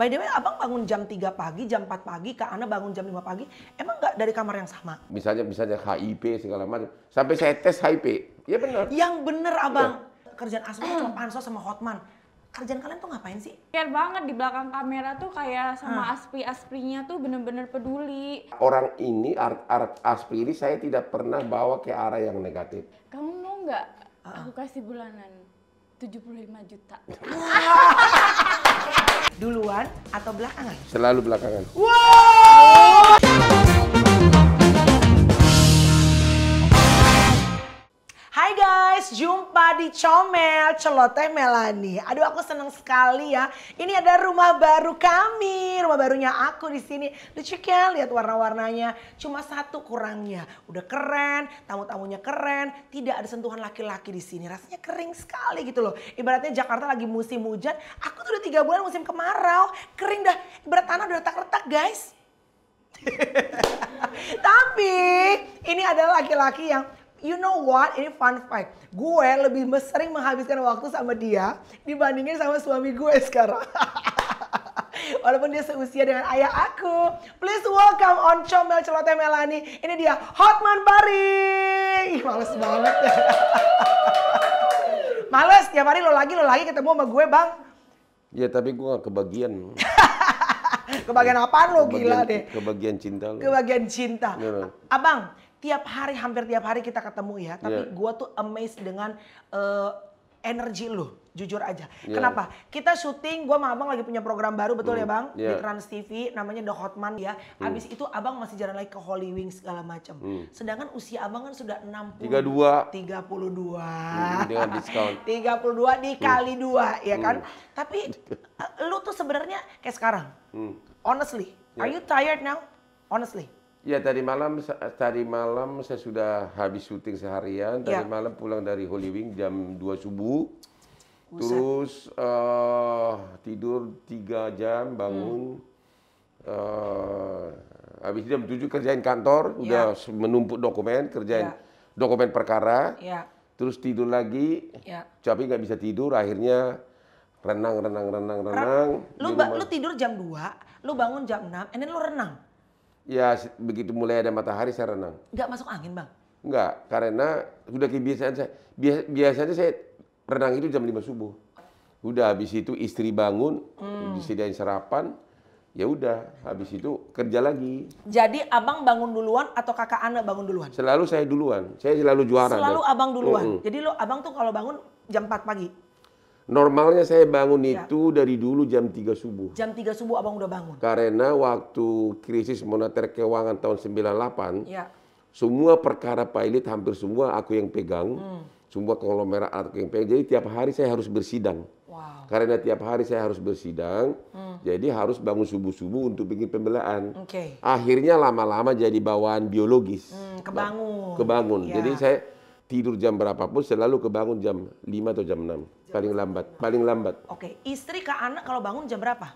By the way, abang bangun jam 3 pagi, jam 4 pagi, Kak Ana bangun jam 5 pagi, emang nggak dari kamar yang sama? Misalnya, misalnya HIP segala macam. Sampai saya tes HIP. ya benar. Yang bener abang. Ya. Kerjaan asma cuma pansos sama hotman. Kerjaan kalian tuh ngapain sih? Keren banget di belakang kamera tuh kayak sama hmm. aspi-aspinya tuh bener-bener peduli. Orang ini, art, art aspri ini saya tidak pernah bawa ke arah yang negatif. Kamu mau nggak aku kasih bulanan 75 juta? Duluan atau belakangan? Selalu belakangan. Wow! guys, jumpa di Comel Celoteh Melani. Aduh aku seneng sekali ya. Ini ada rumah baru kami, rumah barunya aku di sini. Lucu kan lihat warna-warnanya. Cuma satu kurangnya, udah keren, tamu-tamunya keren, tidak ada sentuhan laki-laki di sini. Rasanya kering sekali gitu loh. Ibaratnya Jakarta lagi musim hujan, aku tuh udah tiga bulan musim kemarau, kering dah. Ibarat tanah udah retak-retak guys. Tapi ini adalah laki-laki yang you know what? Ini fun fact. Gue lebih sering menghabiskan waktu sama dia dibandingin sama suami gue sekarang. Walaupun dia seusia dengan ayah aku. Please welcome on chomel Celoteh Melani. Ini dia Hotman Bari. Ih males banget. males tiap hari lo lagi lo lagi ketemu sama gue bang. Ya tapi gue gak kebagian. kebagian apaan lo kebagian, gila deh. Kebagian cinta lo. Kebagian cinta. Ya, Abang, tiap hari hampir tiap hari kita ketemu ya tapi yeah. gue tuh amazed dengan uh, energi lu jujur aja yeah. kenapa kita syuting gue sama abang lagi punya program baru betul mm. ya hmm. bang yeah. di iya. Trans TV namanya The Hotman ya mm. abis itu abang masih jalan lagi ke Holy Wings segala macam mm. sedangkan usia abang kan sudah 60 32 32 mm, dengan diskon 32 dikali mm. ya kan mm. tapi eh, lu tuh sebenarnya kayak sekarang mm. honestly yeah. are iya. you tired now honestly Ya tadi malam tadi malam saya sudah habis syuting seharian. Ya. Tadi ya. malam pulang dari Holy jam 2 subuh. Buset. Terus uh, tidur tiga jam, bangun. Hmm. Uh, habis jam tujuh kerjain kantor, ya. udah menumpuk dokumen, kerjain ya. dokumen perkara. Ya. Terus tidur lagi. Ya. Tapi nggak bisa tidur, akhirnya renang renang renang renang. Lu, lu tidur jam 2, lu bangun jam 6, and then lu renang. Ya begitu mulai ada matahari saya renang. Enggak masuk angin bang? Enggak, karena sudah kebiasaan saya. Bias, biasanya saya renang itu jam 5 subuh. Udah habis itu istri bangun, hmm. disediain sarapan, ya udah habis itu kerja lagi. Jadi abang bangun duluan atau kakak anak bangun duluan? Selalu saya duluan, saya selalu juara. Selalu dan... abang duluan. Mm -hmm. Jadi lo abang tuh kalau bangun jam 4 pagi? Normalnya saya bangun ya. itu dari dulu jam 3 subuh. Jam 3 subuh abang udah bangun. Karena waktu krisis moneter keuangan tahun 98, ya. semua perkara pilot hampir semua aku yang pegang. Hmm. Semua konglomerat aku yang pegang. Jadi tiap hari saya harus bersidang. Wow. Karena tiap hari saya harus bersidang, hmm. jadi harus bangun subuh-subuh untuk bikin pembelaan. Okay. Akhirnya lama-lama jadi bawaan biologis. Hmm, kebangun. Kebangun. Ya. Jadi saya tidur jam berapa berapapun selalu kebangun jam 5 atau jam 6. Jam paling lambat, paling lambat. Oke, istri ke anak kalau bangun jam berapa?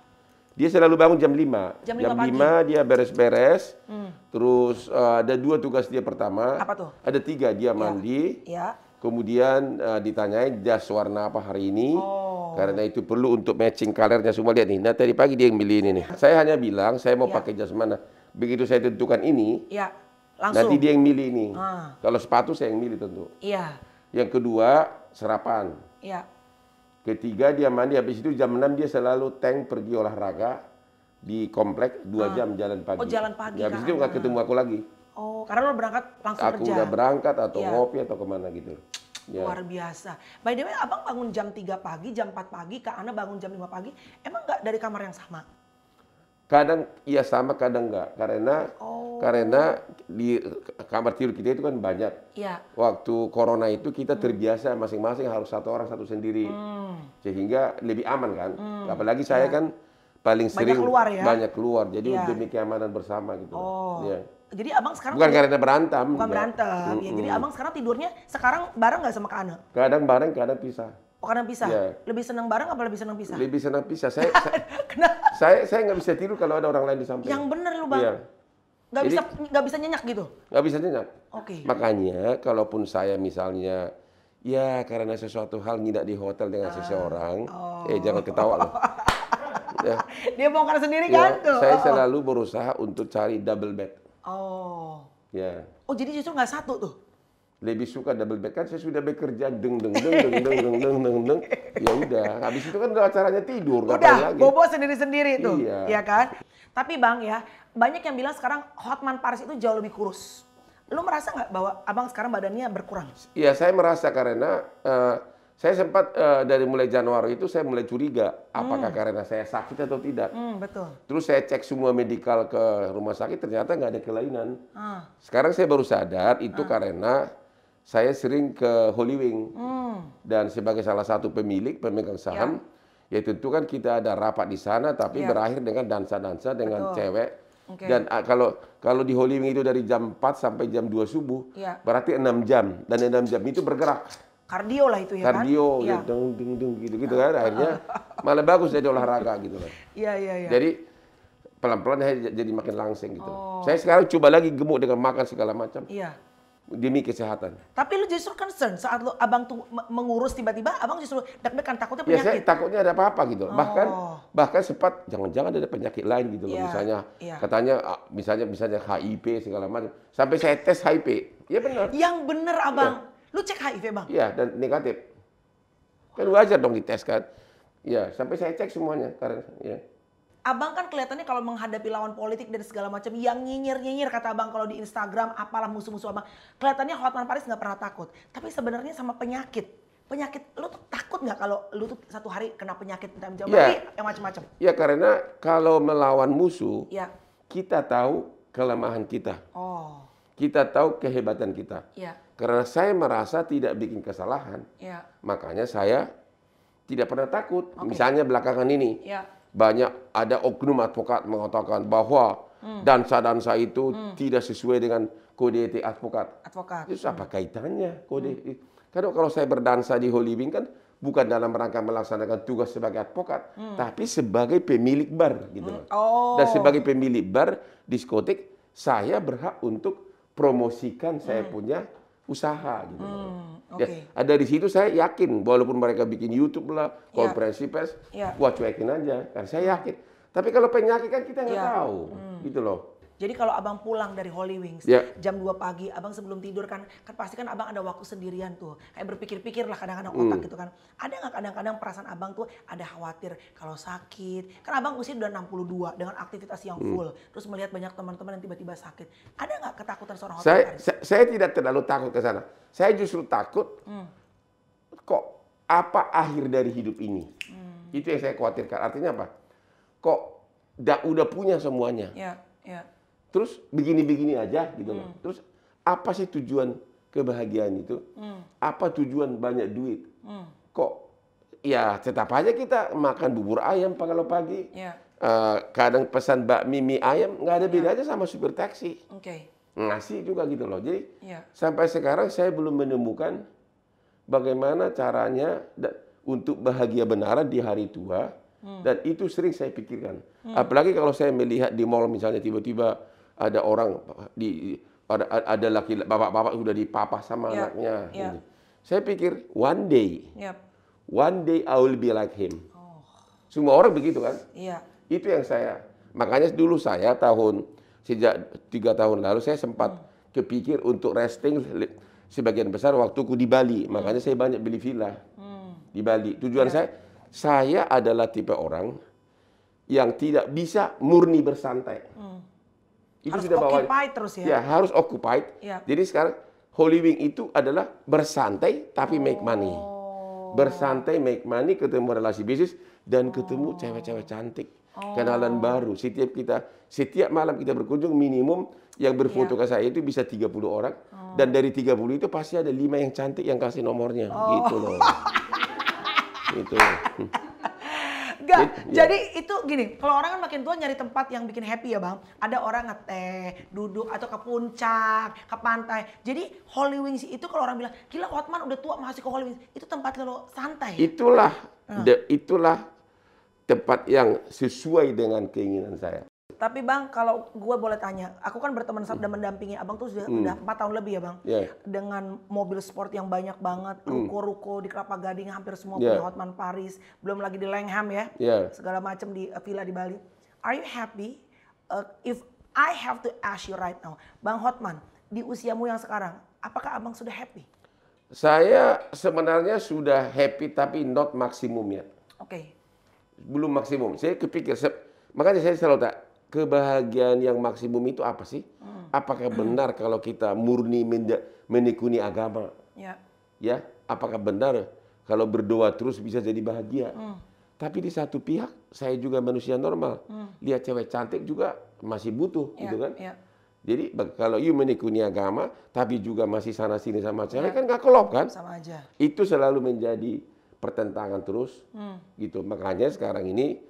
Dia selalu bangun jam 5. Jam 5, jam 5, 5 dia beres-beres. Hmm. Terus uh, ada dua tugas dia pertama. Apa tuh? Ada tiga, dia iya. mandi. Ya. Kemudian uh, ditanyain jas warna apa hari ini. Oh. Karena itu perlu untuk matching kalernya semua lihat nih. Nah, tadi pagi dia yang beli ini nih. Saya hanya bilang saya mau ya. pakai jas mana. Begitu saya tentukan ini, ya Langsung. Nanti dia yang milih ini. Ah. Kalau sepatu saya yang milih tentu. Iya. Yang kedua serapan. Iya. Ketiga dia mandi habis itu jam 6 dia selalu tank pergi olahraga di komplek dua ah. jam jalan pagi. Oh jalan pagi. Ya, habis itu nggak ketemu aku lagi. Oh karena lo berangkat langsung aku kerja. Aku udah berangkat atau ya. ngopi atau kemana gitu. Ya. Luar biasa. By the way, abang bangun jam 3 pagi, jam 4 pagi, Kak Ana bangun jam 5 pagi. Emang nggak dari kamar yang sama? Kadang iya sama, kadang nggak. Karena oh. karena di eh, kamar tidur kita itu kan banyak. Ya. Waktu corona itu kita hmm. terbiasa masing-masing harus satu orang satu sendiri, hmm. sehingga lebih aman kan. Hmm. Apalagi saya ya. kan paling banyak sering keluar ya? banyak keluar, jadi ya. demi keamanan bersama gitu. Oh. Ya. Jadi abang sekarang bukan karena berantem. Bukan berantem. Mm jadi abang sekarang tidurnya sekarang bareng nggak sama Kak Kadang bareng, kadang pisah. Oh kadang pisah? Ya. Lebih senang bareng apa lebih senang pisah? Lebih senang pisah. Saya saya, saya saya nggak bisa tidur kalau ada orang lain di samping. Yang bener lu bang. Ya Nggak bisa nggak bisa nyenyak gitu. Nggak bisa nyenyak. Oke. Okay. Makanya kalaupun saya misalnya ya karena sesuatu hal tidak di hotel dengan ah. seseorang, oh. eh jangan ketawa loh. ya. Dia bongkar sendiri ya, kan tuh. Saya oh. selalu berusaha untuk cari double bed. Oh. Ya. Oh jadi justru nggak satu tuh? Lebih suka double bed kan saya sudah bekerja deng deng deng deng deng deng deng deng deng. Ya udah, habis itu kan udah acaranya tidur. Udah, bobo sendiri sendiri tuh, iya. ya kan? Tapi bang ya, banyak yang bilang sekarang Hotman Paris itu jauh lebih kurus. Lu merasa nggak bahwa abang sekarang badannya berkurang? Iya, saya merasa karena uh, saya sempat uh, dari mulai Januari itu saya mulai curiga apakah hmm. karena saya sakit atau tidak. Hmm, betul. Terus saya cek semua medikal ke rumah sakit ternyata nggak ada kelainan. Uh. Sekarang saya baru sadar itu uh. karena saya sering ke Holy Wing hmm. dan sebagai salah satu pemilik pemegang saham. Ya ya tentu kan kita ada rapat di sana tapi ya. berakhir dengan dansa-dansa dengan Betul. cewek Okay. Dan ah, kalau kalau di Holy itu dari jam 4 sampai jam 2 subuh, yeah. berarti 6 jam dan 6 jam itu bergerak. Kardio lah itu ya Kardio, kan? Kardio, ya. Iya. deng deng deng gitu gitu kan. Akhirnya malah bagus jadi olahraga gitu kan. Iya iya iya. Jadi pelan-pelan jadi makin langsing gitu. Oh. Saya sekarang coba lagi gemuk dengan makan segala macam. Iya. Yeah demi kesehatan. Tapi lu justru concern saat lu abang tuh mengurus tiba-tiba abang justru deg-degan takutnya penyakit. Ya saya takutnya ada apa-apa gitu. Oh. Bahkan bahkan sempat jangan-jangan ada penyakit lain gitu loh yeah. misalnya yeah. katanya misalnya misalnya HIV segala macam. Sampai saya tes HIV. Ya benar. Yang benar iya. abang. Ya. Lu cek HIV, Bang? Iya, dan negatif. Kan wajar dong dites kan. Iya. sampai saya cek semuanya karena ya. Abang kan kelihatannya kalau menghadapi lawan politik dan segala macam yang nyinyir-nyinyir kata Abang kalau di Instagram apalah musuh-musuh Abang. Kelihatannya Hotman Paris nggak pernah takut. Tapi sebenarnya sama penyakit. Penyakit lu tuh takut nggak kalau lu tuh satu hari kena penyakit entah macam ya. yang macam-macam? Ya karena kalau melawan musuh, ya. kita tahu kelemahan kita. Oh. Kita tahu kehebatan kita. Ya. Karena saya merasa tidak bikin kesalahan. Ya. Makanya saya tidak pernah takut. Okay. Misalnya belakangan ini. Ya banyak ada oknum advokat mengatakan bahwa hmm. dansa-dansa itu hmm. tidak sesuai dengan kode etik advokat. Advokat. Ya, itu apa hmm. kaitannya kode hmm. etik? Karena kalau saya berdansa di Wing kan bukan dalam rangka melaksanakan tugas sebagai advokat, hmm. tapi sebagai pemilik bar gitu Hmm. Oh. Dan sebagai pemilik bar diskotik, saya berhak untuk promosikan hmm. saya punya usaha gitu hmm, okay. ya dari situ saya yakin walaupun mereka bikin YouTube lah ya. konferensi ya. pers ya. wah cuekin aja karena saya yakin tapi kalau penyakit kan kita nggak ya. tahu hmm. gitu loh jadi kalau abang pulang dari Holy Wings yeah. jam 2 pagi, abang sebelum tidur kan, kan pasti kan abang ada waktu sendirian tuh. Kayak berpikir-pikir lah kadang-kadang hmm. otak mm. gitu kan. Ada nggak kadang-kadang perasaan abang tuh ada khawatir kalau sakit. Kan abang usia udah 62 dengan aktivitas yang hmm. full. Mm. Terus melihat banyak teman-teman yang tiba-tiba sakit. Ada nggak ketakutan seorang hotel? Saya, saya, saya tidak terlalu takut ke sana. Saya justru takut mm. kok apa akhir dari hidup ini. Mm. Itu yang saya khawatirkan. Artinya apa? Kok udah punya semuanya. Yeah, yeah terus begini-begini aja gitu loh. Hmm. Terus apa sih tujuan kebahagiaan itu? Hmm. Apa tujuan banyak duit? Hmm. Kok ya tetap aja kita makan bubur ayam kalau pagi. Yeah. Ya. Uh, kadang pesan bakmi mie ayam nggak ada ya. bedanya yeah. sama supir taksi. Okay. Ngasih juga gitu loh. Jadi yeah. sampai sekarang saya belum menemukan bagaimana caranya untuk bahagia benar di hari tua. Hmm. Dan itu sering saya pikirkan. Hmm. Apalagi kalau saya melihat di mall misalnya tiba-tiba ada orang di ada ada laki bapak-bapak sudah dipapah sama yeah. anaknya. Yeah. Gitu. Saya pikir one day, yep. one day I will be like him. Oh. Semua orang begitu kan? Yeah. Itu yang saya. Makanya dulu saya tahun sejak tiga tahun lalu saya sempat hmm. kepikir untuk resting sebagian besar waktuku di Bali. Hmm. Makanya saya banyak beli villa hmm. di Bali. Tujuan yeah. saya, saya adalah tipe orang yang tidak bisa murni bersantai. Hmm itu harus sudah bawa. ya. Ya, harus occupied. Ya. Jadi sekarang Holy Wing itu adalah bersantai tapi make money. Oh. Bersantai make money, ketemu relasi bisnis dan ketemu oh. cewek-cewek oh. cantik. Oh. Kenalan baru. Setiap kita setiap malam kita berkunjung minimum yang berfoto yeah. ke saya itu bisa 30 orang oh. dan dari 30 itu pasti ada lima yang cantik yang kasih nomornya oh. gitu loh. itu. Gak, ya. jadi itu gini, kalau orang kan makin tua nyari tempat yang bikin happy ya bang. Ada orang ngeteh, duduk atau ke puncak, ke pantai. Jadi Holy Wings itu kalau orang bilang, gila Hotman udah tua masih ke Holy Wings. Itu tempat lo santai. Ya? Itulah, hmm. the, itulah tempat yang sesuai dengan keinginan saya. Tapi bang, kalau gue boleh tanya, aku kan berteman dan hmm. mendampingi abang tuh sudah hmm. tahun lebih ya bang, yeah. dengan mobil sport yang banyak banget, hmm. ruko-ruko di Kelapa Gading hampir semua yeah. punya Hotman Paris, belum lagi di Langham ya, yeah. segala macam di uh, villa di Bali. Are you happy uh, if I have to ask you right now, bang Hotman, di usiamu yang sekarang, apakah abang sudah happy? Saya sebenarnya sudah happy tapi not maksimum ya. Oke. Okay. Belum maksimum. Saya kepikir, makanya saya selalu tak kebahagiaan yang maksimum itu apa sih? Hmm. Apakah benar kalau kita murni menikuni agama? Ya. ya, apakah benar kalau berdoa terus bisa jadi bahagia? Hmm. Tapi di satu pihak saya juga manusia normal, hmm. lihat cewek cantik juga masih butuh, ya, gitu kan? Ya. Jadi kalau you menikuni agama tapi juga masih sana sini sama cewek ya. kan gak kelop kan? Sama aja. Itu selalu menjadi pertentangan terus, hmm. gitu. Makanya sekarang ini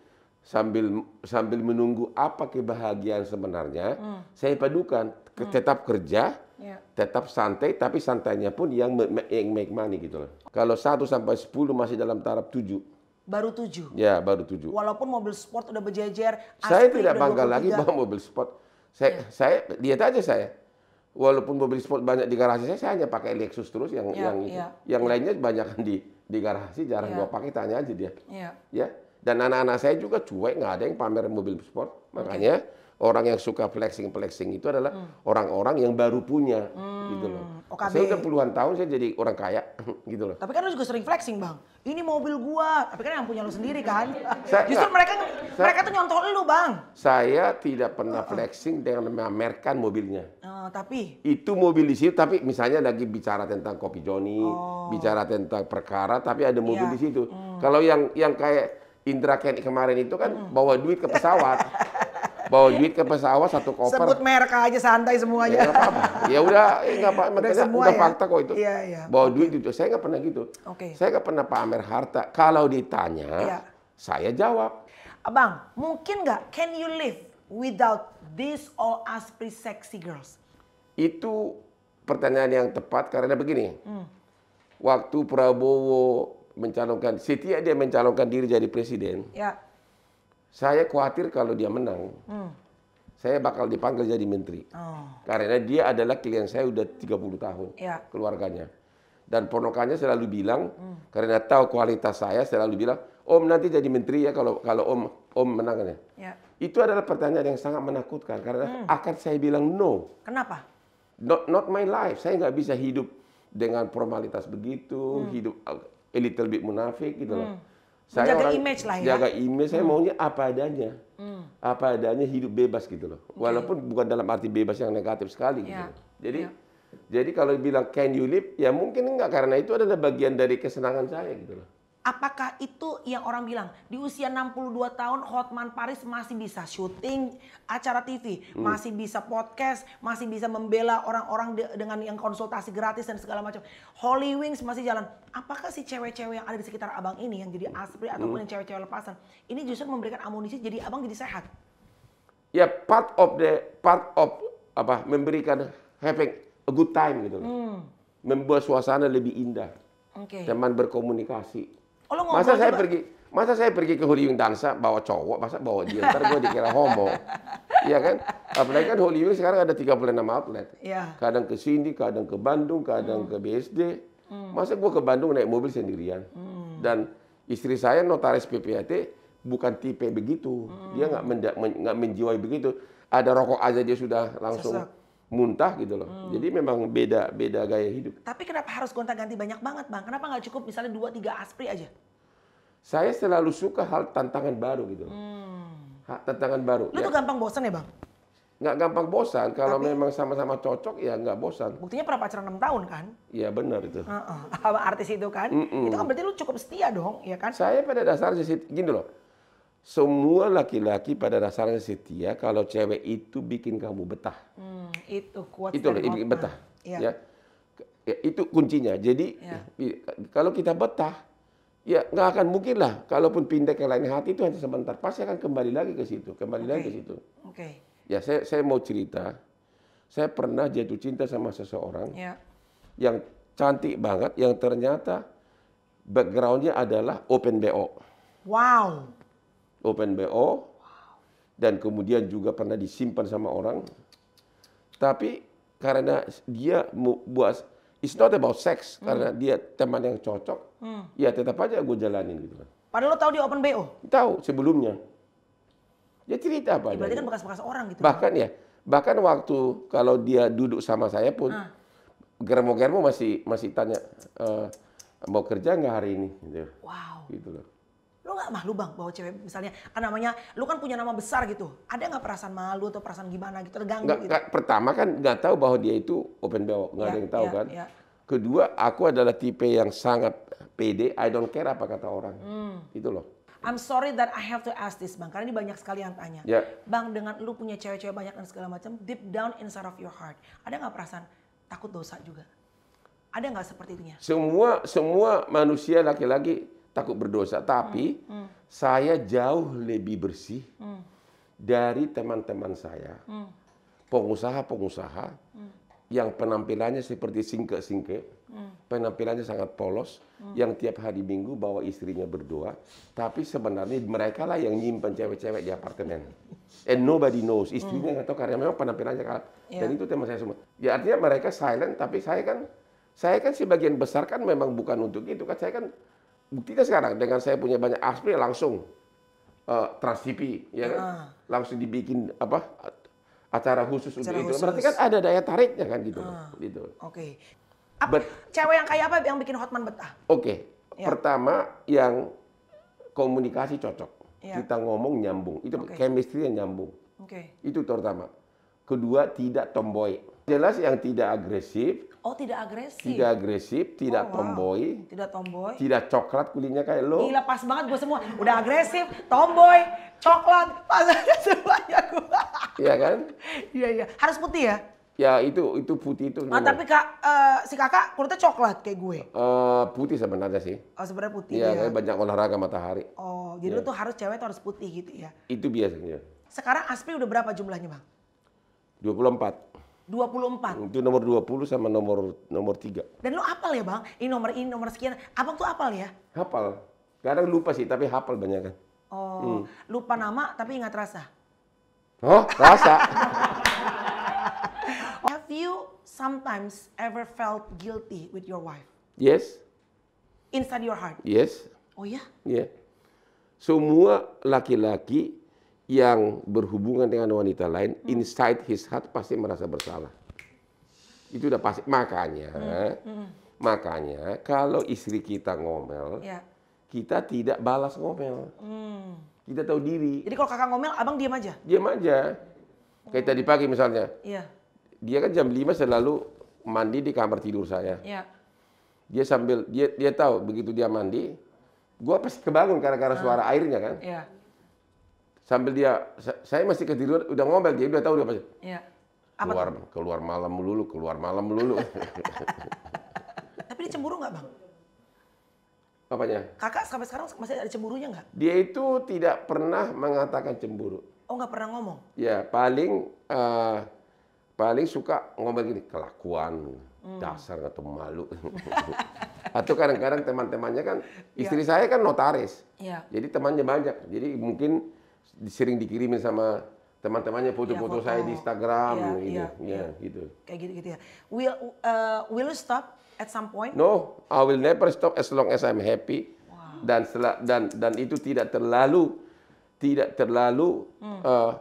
sambil sambil menunggu apa kebahagiaan sebenarnya, hmm. saya padukan hmm. tetap kerja, yeah. tetap santai, tapi santainya pun yang yang make money gitu loh. Kalau satu sampai sepuluh masih dalam taraf tujuh Baru tujuh. Ya, baru tujuh. Walaupun mobil sport udah berjejer. Saya tidak bangga lagi bahwa mobil sport. Saya, yeah. saya lihat aja saya. Walaupun mobil sport banyak di garasi saya, saya hanya pakai Lexus terus yang yeah, yang yeah. yang ya. lainnya banyak di di garasi jarang yeah. gua pakai tanya aja dia. Iya. Yeah. Ya. ya. Dan anak-anak saya juga cuek, nggak ada yang pamer mobil sport. Makanya okay. orang yang suka flexing-flexing itu adalah hmm. orang-orang hmm. yang baru punya, hmm. gitu loh. OKB. Saya udah puluhan tahun saya jadi orang kaya, gitu loh. Tapi kan lu juga sering flexing, Bang. Ini mobil gua, tapi kan yang punya lu sendiri kan. Saya, Justru mereka saya, mereka tuh nyontol lu, Bang. Saya tidak pernah uh, uh. flexing dengan memamerkan mobilnya. Uh, tapi itu mobil di situ, tapi misalnya lagi bicara tentang kopi Joni, oh. bicara tentang perkara, tapi ada mobil yeah. di situ. Hmm. Kalau yang yang kayak Indra Kent kemarin itu kan hmm. bawa duit ke pesawat. bawa duit ke pesawat satu koper. Sebut merek aja santai semuanya. Ya, apa -apa. ya udah, enggak eh, gak apa, makanya udah, udah ya? fakta kok itu. Ya, ya. Bawa duit itu, saya nggak pernah gitu. Okay. Saya nggak pernah pamer harta. Kalau ditanya, ya. saya jawab. Abang, mungkin nggak? Can you live without this all as sexy girls? Itu pertanyaan yang tepat karena begini. Hmm. Waktu Prabowo mencalonkan setiap dia mencalonkan diri jadi presiden, ya. saya khawatir kalau dia menang, hmm. saya bakal dipanggil jadi menteri. Oh. Karena dia adalah klien saya udah 30 tahun, ya. keluarganya. Dan ponokannya selalu bilang, hmm. karena tahu kualitas saya selalu bilang, Om nanti jadi menteri ya kalau kalau Om Om menangnya. ya. Itu adalah pertanyaan yang sangat menakutkan karena hmm. akan saya bilang no. Kenapa? Not not my life. Saya nggak bisa hidup dengan formalitas begitu, hmm. hidup a little bit munafik gitu loh. Hmm. Saya jaga orang, image lah ya. Jaga image, saya hmm. maunya apa adanya. Hmm. Apa adanya hidup bebas gitu loh. Okay. Walaupun bukan dalam arti bebas yang negatif sekali yeah. gitu. Loh. Jadi yeah. jadi kalau bilang can you live, ya mungkin enggak karena itu adalah bagian dari kesenangan saya gitu loh. Apakah itu yang orang bilang di usia 62 tahun Hotman Paris masih bisa syuting acara TV, hmm. masih bisa podcast, masih bisa membela orang-orang de dengan yang konsultasi gratis dan segala macam. Holy Wings masih jalan. Apakah si cewek-cewek yang ada di sekitar abang ini yang jadi aspri ataupun hmm. yang cewek-cewek lepasan ini justru memberikan amunisi jadi abang jadi sehat? Ya part of the part of apa memberikan having a good time gitu loh. Hmm. Membuat suasana lebih indah. Okay. Teman berkomunikasi Oh, lo masa saya pergi masa saya pergi ke hollywood dansa bawa cowok masa bawa dia ntar gue dikira homo Iya kan apalagi kan hollywood sekarang ada 36 outlet ya. kadang ke sini kadang ke Bandung kadang hmm. ke BSD hmm. masa gue ke Bandung naik mobil sendirian hmm. dan istri saya notaris PPAT bukan tipe begitu hmm. dia nggak nggak menjiwai begitu ada rokok aja dia sudah langsung Sesak muntah gitu loh. Hmm. Jadi memang beda beda gaya hidup. Tapi kenapa harus gonta-ganti banyak banget, Bang? Kenapa nggak cukup misalnya dua tiga aspri aja? Saya selalu suka hal tantangan baru gitu Hmm. tantangan baru. Lu ya. tuh gampang bosan ya, Bang? Nggak gampang bosan. Kalau Tapi, memang sama-sama cocok ya nggak bosan. Buktinya pernah pacaran enam tahun kan? Iya benar itu. Uh -uh. Artis itu kan? Mm -mm. Itu kan berarti lu cukup setia dong, ya kan? Saya pada dasarnya gini loh semua laki-laki pada dasarnya setia kalau cewek itu bikin kamu betah. Hmm, itu kuat. Itu loh, bikin betah. Ya. ya. ya. Itu kuncinya. Jadi ya. kalau kita betah, ya nggak akan mungkin lah. Kalaupun pindah ke lain hati itu hanya sebentar. Pasti akan kembali lagi ke situ, kembali okay. lagi ke situ. Oke. Okay. Ya saya saya mau cerita, saya pernah jatuh cinta sama seseorang ya. yang cantik banget, yang ternyata backgroundnya adalah open bo. Wow open BO dan kemudian juga pernah disimpan sama orang. Tapi karena dia buat it's not about sex hmm. karena dia teman yang cocok, hmm. ya tetap aja gue jalanin gitu kan. Padahal lo tau dia open BO? Tahu sebelumnya. Dia cerita apa? Ya, berarti kan bekas-bekas orang gitu. Kan. Bahkan ya, bahkan waktu kalau dia duduk sama saya pun ah. germo-germo masih masih tanya e, mau kerja nggak hari ini gitu. Wow. Gitu loh. Lu nggak malu bang bawa cewek misalnya, kan namanya, lu kan punya nama besar gitu. Ada nggak perasaan malu atau perasaan gimana gitu, terganggu gak, gitu? Gak, pertama kan nggak tahu bahwa dia itu open bio nggak ya, ada yang tahu ya, kan. Ya. Kedua, aku adalah tipe yang sangat pede, I don't care apa kata orang. Hmm. Itu loh. I'm sorry that I have to ask this bang, karena ini banyak sekali yang tanya. ya. Bang, dengan lu punya cewek-cewek banyak dan segala macam, deep down inside of your heart, ada nggak perasaan takut dosa juga? Ada nggak seperti itu Semua semua manusia laki-laki takut berdosa. Hmm, tapi hmm. Hmm. saya jauh lebih bersih hmm. dari teman-teman saya, hmm. pengusaha-pengusaha hmm. yang penampilannya seperti singke-singke, hmm. penampilannya sangat polos, hmm. yang tiap hari minggu bawa istrinya berdoa. Tapi sebenarnya mereka lah yang nyimpen cewek-cewek di apartemen. And nobody knows. Hmm. Istrinya nggak hmm. tahu karena memang penampilannya kalah. Yeah. Dan ya. itu teman saya semua. Ya artinya mereka silent, tapi saya kan saya kan sebagian besar kan memang bukan untuk itu kan saya kan buktinya sekarang dengan saya punya banyak aspri langsung uh, Trans ya kan? uh. langsung dibikin apa acara khusus acara untuk khusus. itu. Berarti kan ada daya tariknya kan gitu. uh. Gitu. Oke. Okay. But, cewek yang kayak apa yang bikin Hotman betah? Oke. Okay. Ya. Pertama yang komunikasi cocok. Ya. Kita ngomong nyambung. Itu okay. chemistry yang nyambung. Okay. Itu terutama. Kedua tidak tomboy. Jelas yang tidak agresif, Oh, tidak agresif. Tidak agresif, tidak oh, wow. tomboy. Tidak tomboy. Tidak coklat kulitnya kayak lo. Gila, pas banget gue semua. Udah agresif, tomboy, coklat, pas semuanya gue. Iya kan? Iya, iya. Harus putih ya? Ya itu itu putih itu. Nah, tapi kak uh, si kakak kulitnya coklat kayak gue. Uh, putih sebenarnya sih. Oh sebenarnya putih. Iya, ya. banyak olahraga matahari. Oh jadi ya. lu iya. tuh harus cewek tuh harus putih gitu ya. Itu biasanya. Sekarang Aspi udah berapa jumlahnya bang? 24. 24. Itu nomor 20 sama nomor nomor 3. Dan lu apal ya, Bang? Ini nomor ini nomor sekian. Abang tuh apal ya? Hafal. Kadang lupa sih, tapi hafal banyak kan. Oh, hmm. lupa nama tapi ingat rasa. Oh, rasa. Have you sometimes ever felt guilty with your wife? Yes. Inside your heart? Yes. Oh ya? Yeah? Iya. Yeah. Semua laki-laki yang berhubungan dengan wanita lain, hmm. inside his heart pasti merasa bersalah. Itu udah pasti. Makanya, hmm. Hmm. makanya kalau istri kita ngomel, ya. kita tidak balas ngomel. Hmm. Kita tahu diri. Jadi kalau kakak ngomel, abang diam aja? Diam aja. Kayak tadi pagi misalnya. Iya. Dia kan jam 5 selalu mandi di kamar tidur saya. Iya. Dia sambil, dia, dia tahu begitu dia mandi, gua pasti kebangun karena karena ah. suara airnya kan. Iya sambil dia saya masih ketiduran udah ngomel dia udah tahu dia apa? Iya. Apa keluar tuh? keluar malam melulu, keluar malam melulu. Tapi dia cemburu nggak bang? Apanya? Kakak sampai sekarang masih ada cemburunya nggak? Dia itu tidak pernah mengatakan cemburu. Oh nggak pernah ngomong? Ya paling uh, paling suka ngomel gini kelakuan hmm. dasar atau malu. atau kadang-kadang teman-temannya kan iya. istri ya. saya kan notaris, ya. jadi temannya banyak, jadi mungkin sering dikirimin sama teman-temannya iya, foto-foto ya, saya di Instagram iya, iya, ya, gitu. Ya, ya, ya. gitu. Kayak gitu-gitu ya. Will uh, will you stop at some point? No, I will never stop as long as I'm happy. Wow. Dan dan dan itu tidak terlalu tidak terlalu hmm. uh,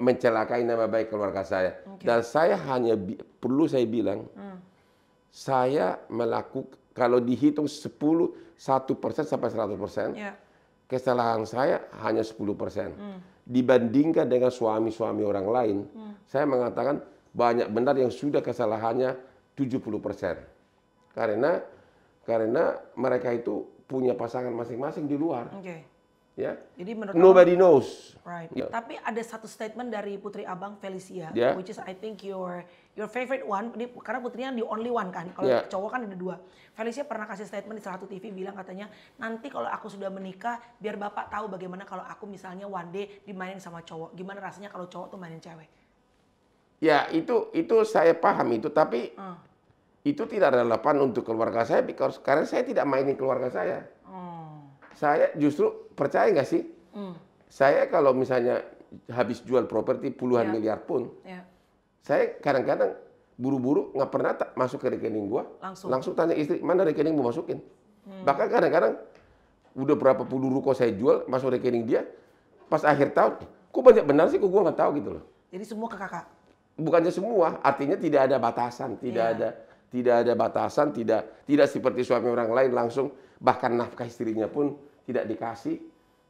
mencelakai nama baik keluarga saya. Okay. Dan saya hanya perlu saya bilang hmm. saya melakukan kalau dihitung 10 1% sampai 100% yeah kesalahan saya hanya 10%. Hmm. Dibandingkan dengan suami-suami orang lain, hmm. saya mengatakan banyak benar yang sudah kesalahannya 70%. Karena karena mereka itu punya pasangan masing-masing di luar. Okay. Ya. Jadi menurut nobody kamu, knows. Right. Ya. Tapi ada satu statement dari putri abang Felicia, yeah. which is I think your your favorite one, ini, karena putrinya the only one kan, kalau yeah. cowok kan ada dua. Felicia pernah kasih statement di salah satu TV bilang katanya, nanti kalau aku sudah menikah, biar bapak tahu bagaimana kalau aku misalnya one day dimainin sama cowok, gimana rasanya kalau cowok tuh mainin cewek. Ya itu itu saya paham itu, tapi hmm. itu tidak relevan untuk keluarga saya, because, karena saya tidak mainin keluarga saya. Hmm. Saya justru percaya nggak sih? Hmm. Saya kalau misalnya habis jual properti puluhan yeah. miliar pun, yeah saya kadang-kadang buru-buru nggak pernah tak masuk ke rekening gua. Langsung. Langsung tanya istri, mana rekening mau masukin? Hmm. Bahkan kadang-kadang udah berapa puluh ruko saya jual masuk rekening dia, pas akhir tahun, kok banyak benar sih kok gua nggak tahu gitu loh. Jadi semua ke kakak. Bukannya semua, artinya tidak ada batasan, tidak yeah. ada tidak ada batasan, tidak tidak seperti suami orang lain langsung bahkan nafkah istrinya pun tidak dikasih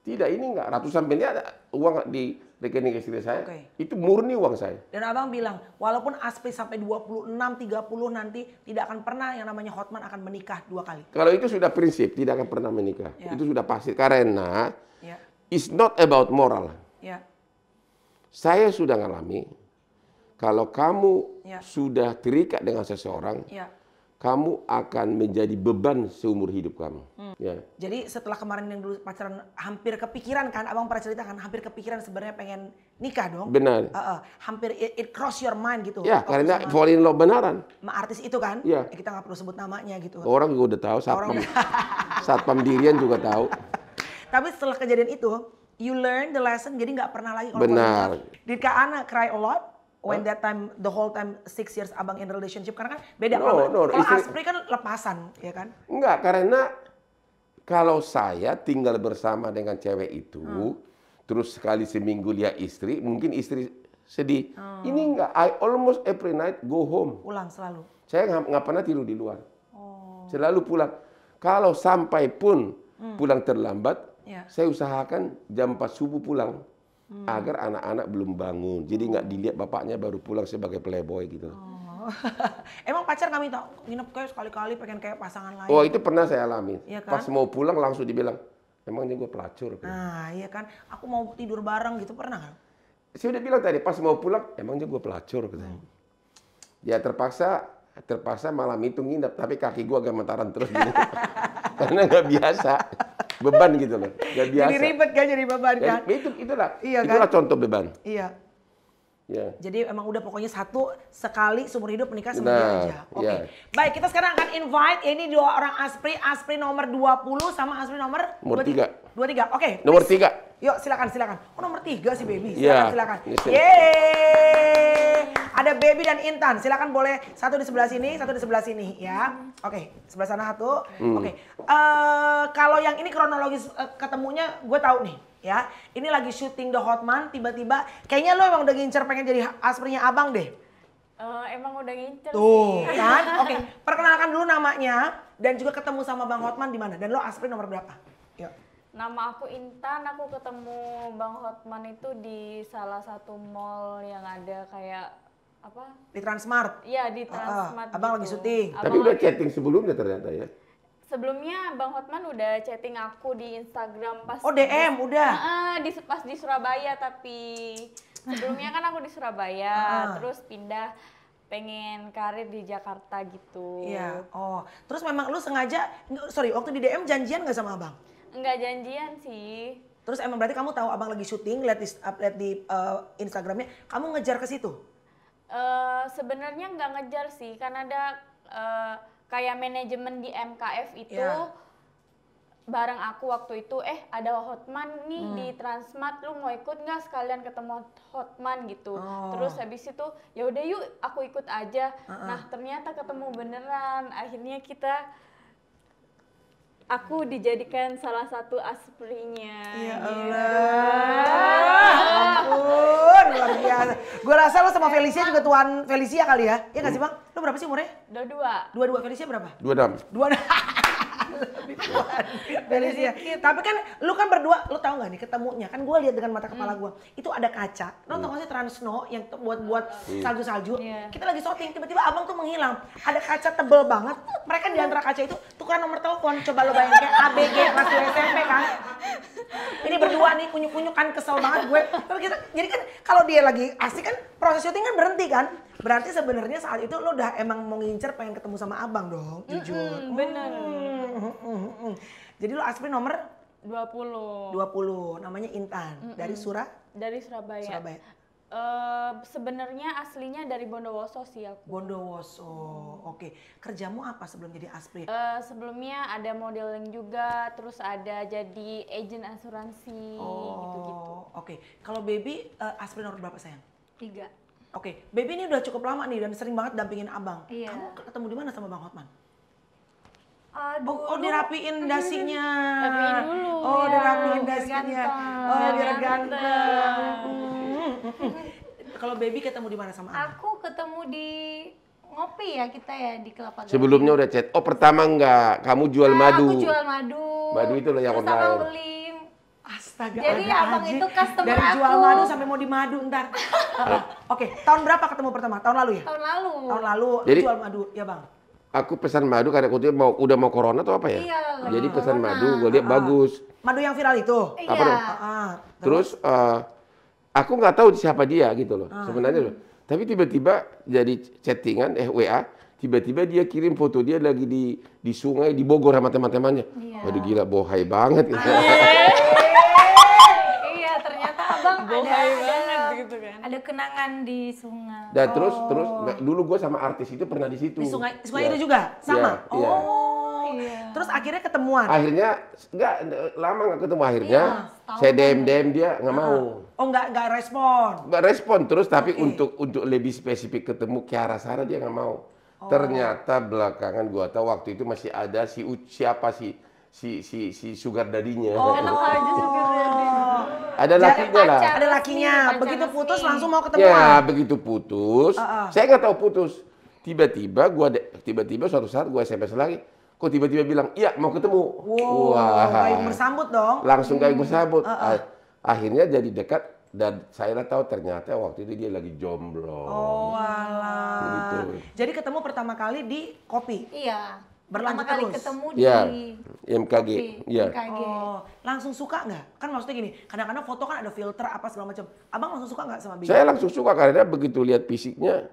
tidak, ini nggak ratusan miliar uang di rekening istri saya. Okay. Itu murni uang saya. Dan abang bilang, walaupun ASP sampai 26, 30 nanti tidak akan pernah yang namanya Hotman akan menikah dua kali. Kalau itu sudah prinsip, tidak akan pernah menikah. Yeah. Itu sudah pasti karena yeah. it's not about moral. Yeah. Saya sudah ngalami kalau kamu yeah. sudah terikat dengan seseorang, yeah kamu akan menjadi beban seumur hidup kamu. Hmm. Ya. Jadi setelah kemarin yang dulu pacaran hampir kepikiran kan, abang pernah cerita kan hampir kepikiran sebenarnya pengen nikah dong. Benar. Uh, uh, hampir it, it cross your mind gitu. Ya Kau karena fall in love benaran. Ma artis itu kan, ya. Eh, kita nggak perlu sebut namanya gitu. Orang juga udah tahu, saat Orang... Saat pemdirian juga tahu. Tapi setelah kejadian itu, you learn the lesson jadi nggak pernah lagi. Benar. Dika anak Ana cry a lot? when that time the whole time six years abang in relationship karena kan beda no, no, no. kalau Istri... Aspri kan lepasan ya kan enggak karena kalau saya tinggal bersama dengan cewek itu hmm. terus sekali seminggu lihat istri mungkin istri sedih hmm. ini enggak I almost every night go home pulang selalu saya nggak pernah tidur di luar oh. selalu pulang kalau sampai pun hmm. pulang terlambat yeah. saya usahakan jam 4 subuh pulang hmm. agar anak-anak belum bangun. Jadi nggak dilihat bapaknya baru pulang sebagai playboy gitu. Oh. Emang pacar kami tau nginep kayak sekali-kali pengen kayak pasangan lain. Oh itu pernah saya alami. Ya kan? Pas mau pulang langsung dibilang, emangnya gue pelacur. Kan? Nah iya kan, aku mau tidur bareng gitu pernah kan? Saya udah bilang tadi pas mau pulang emangnya gue pelacur. Gitu. Hmm. Ya terpaksa terpaksa malam itu nginep tapi kaki gue agak mentaran terus gitu. karena nggak biasa beban gitu loh. Gak biasa. Jadi ribet kan jadi beban ya, kan. Jadi, itu itulah. Iya kan? Itulah contoh beban. Iya. Yeah. Jadi emang udah pokoknya satu sekali seumur hidup menikah sama nah, aja. Oke. Okay. Iya. Yeah. Baik, kita sekarang akan invite ini dua orang Aspri, Aspri nomor 20 sama Aspri nomor nomor 23. 23. Oke. Okay, nomor 3. Yuk silakan silakan. Oh nomor tiga sih baby. Iya. Silakan yeah. silakan. Yeay. Ada baby dan Intan. Silakan boleh satu di sebelah sini, satu di sebelah sini ya. Oke, okay. sebelah sana satu. Hmm. Oke. Okay. Uh, eh, kalau yang ini kronologis uh, ketemunya gue tahu nih ya. Ini lagi syuting The Hotman tiba-tiba kayaknya lo emang udah ngincer pengen jadi asprenya abang deh. Uh, emang udah ngincer Tuh, sih. kan? Oke, okay. perkenalkan dulu namanya dan juga ketemu sama Bang Hotman di mana dan lo aspri nomor berapa? Nama aku Intan, aku ketemu Bang Hotman itu di salah satu mall yang ada kayak apa? Di Transmart. Iya, di ah, ah. Transmart. Ah, abang gitu. lagi syuting. Abang Tapi udah chatting sebelumnya ternyata ya. Sebelumnya Bang Hotman udah chatting aku di Instagram pas Oh, DM udah. Uh, di pas di Surabaya tapi sebelumnya kan aku di Surabaya, uh. terus pindah pengen karir di Jakarta gitu. Iya. Oh, terus memang lu sengaja sorry waktu di DM janjian nggak sama abang? nggak janjian sih. Terus emang berarti kamu tahu abang lagi syuting, lihat di, lihat di uh, Instagramnya, kamu ngejar ke situ? Uh, Sebenarnya nggak ngejar sih, karena ada uh, kayak manajemen di MKF itu yeah. bareng aku waktu itu, eh ada Hotman nih hmm. di Transmart, lu mau ikut nggak sekalian ketemu Hotman gitu. Oh. Terus habis itu ya udah yuk aku ikut aja. Uh -uh. Nah ternyata ketemu beneran, akhirnya kita aku dijadikan salah satu asprinya. Ya gitu. Allah. Ah. Ampun, luar biasa. Gue rasa lo sama Felicia juga tuan Felicia kali ya. Iya gak sih bang? Lo berapa sih umurnya? Dua-dua. Dua-dua. Felicia berapa? Dua enam. Dua dari sini. Tapi kan lu kan berdua, lu tahu nggak nih ketemunya kan gue lihat dengan mata kepala hmm. gue itu ada kaca. Lu tau hmm. gak sih Transno yang buat buat hmm. salju-salju. Iya. Kita lagi shooting, tiba-tiba abang tuh menghilang. Ada kaca tebel banget. Mereka di antara kaca itu tukar nomor telepon. Coba lu bayangin kayak ABG kelas SMP kan. Ini berdua nih kunyuk kan kesel banget gue. Tapi kita jadi kan kalau dia lagi asik kan proses syuting kan berhenti kan berarti sebenarnya saat itu lo udah emang mau ngincer pengen ketemu sama abang dong jujur mm -hmm, bener mm -hmm. jadi lo aspin nomor 20 20 namanya Intan mm -hmm. dari Surah dari Surabaya Surabaya Uh, sebenarnya aslinya dari Bondowoso sih aku. Bondowoso, oke. Okay. Kerjamu apa sebelum jadi aspri? Uh, eh, sebelumnya ada modeling juga, terus ada jadi agent asuransi, gitu-gitu. Oh, oke. Okay. Kalau baby uh, eh, aspri nomor berapa sayang? Tiga. Oke, okay. Baby ini udah cukup lama nih dan sering banget dampingin abang. Iya. Kamu ketemu di mana sama Bang Hotman? Aduh. Oh, Oh, dirapiin dasinya. Rapiin dulu. Oh, ya. dirapiin dasinya. Oh, biar ganteng. Kalau baby ketemu di mana sama Aku ketemu di ngopi ya kita ya di Kelapa Gading. Sebelumnya udah chat. Oh, pertama enggak, kamu jual nah, madu. Aku jual madu. Madu itu loh yang Terus online. beli Astaga, Jadi abang itu customer Dari aku. jual madu sampai mau dimadu ntar. uh, Oke, okay. tahun berapa ketemu pertama? Tahun lalu ya? Tahun lalu. Tahun lalu Jadi, jual madu, ya bang? Aku pesan madu karena kutip mau udah mau corona atau apa ya? Iya. Jadi corona. pesan madu, gue lihat uh, bagus. Madu yang viral itu? Iya. Apa uh, Uh, terus uh, aku nggak tahu siapa dia gitu loh, uh. sebenarnya loh. Tapi tiba-tiba jadi chattingan, eh WA, tiba-tiba dia kirim foto dia lagi di di sungai di Bogor sama teman-temannya. Iya. Waduh gila bohai banget. Gitu. bohai ada, banget ada, gitu kan ada kenangan di sungai Dan oh. terus terus dulu gue sama artis itu pernah di situ di sungai sungai ya. itu juga iya, sama ya, oh ya. Iya. Terus akhirnya ketemuan. Akhirnya nggak lama nggak ketemu akhirnya. Iya, saya kan. DM DM dia nggak mau. Oh nggak nggak respon. Nggak respon terus tapi okay. untuk untuk lebih spesifik ketemu Kiara Sarah dia nggak mau. Oh. Ternyata belakangan gua tahu waktu itu masih ada si siapa sih si si, si sugar dadinya. Oh, enak aja sugar dadinya. Ada laki lah. Ada lakinya. Begitu putus langsung mau ketemu. Ya, begitu putus. Saya nggak tahu putus. Tiba-tiba gua tiba-tiba suatu saat gue SMS lagi, kok tiba-tiba bilang, "Iya, mau ketemu." Wow, Wah. Kayak bersambut dong. Langsung kayak hmm. bersambut. Akhirnya jadi dekat dan saya tahu ternyata waktu itu dia lagi jomblo. Oh, alah. Gitu. Jadi ketemu pertama kali di kopi. Iya berlanjut pertama kali ketemu di ya, MKG. Ya. MKG. Oh, langsung suka nggak? Kan maksudnya gini, kadang-kadang foto kan ada filter apa segala macam. Abang langsung suka nggak sama Bibi? Saya langsung suka karena begitu lihat fisiknya,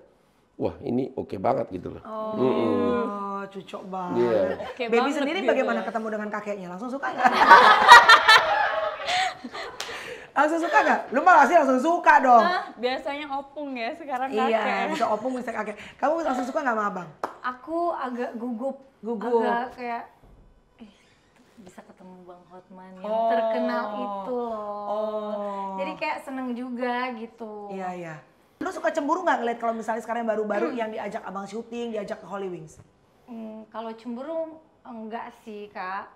wah ini oke okay banget gitu loh. Oh, mm -mm. cocok banget. Yeah. Okay Baby banget sendiri bagaimana ya. ketemu dengan kakeknya? Langsung suka nggak? langsung suka nggak? Lu malah sih langsung suka dong. Hah, biasanya opung ya, sekarang iya, kakek. Iya, bisa opung bisa kakek. Kamu langsung suka nggak sama abang? Aku agak gugup gugup agak kayak bisa ketemu Bang Hotman yang oh. terkenal itu loh. Oh. Jadi kayak seneng juga gitu. Iya, iya. Lu suka cemburu nggak ngeliat kalau misalnya sekarang baru-baru hmm. yang diajak abang syuting, diajak ke Holy Wings? Hmm, kalau cemburu enggak sih kak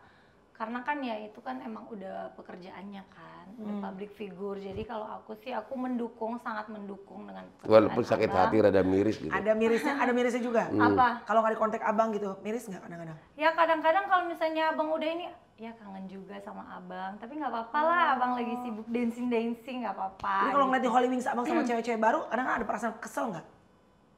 karena kan ya itu kan emang udah pekerjaannya kan hmm. udah public figure jadi kalau aku sih aku mendukung sangat mendukung dengan walaupun sakit abang. hati rada miris gitu ada mirisnya ada mirisnya juga hmm. apa kalau nggak di kontak abang gitu miris nggak kadang-kadang ya kadang-kadang kalau misalnya abang udah ini ya kangen juga sama abang tapi nggak apa-apa lah oh. abang lagi sibuk dancing dancing nggak apa-apa kalau gitu. ngeliat di gitu Holy Wings abang sama hmm. cewek-cewek baru kadang ada perasaan kesel nggak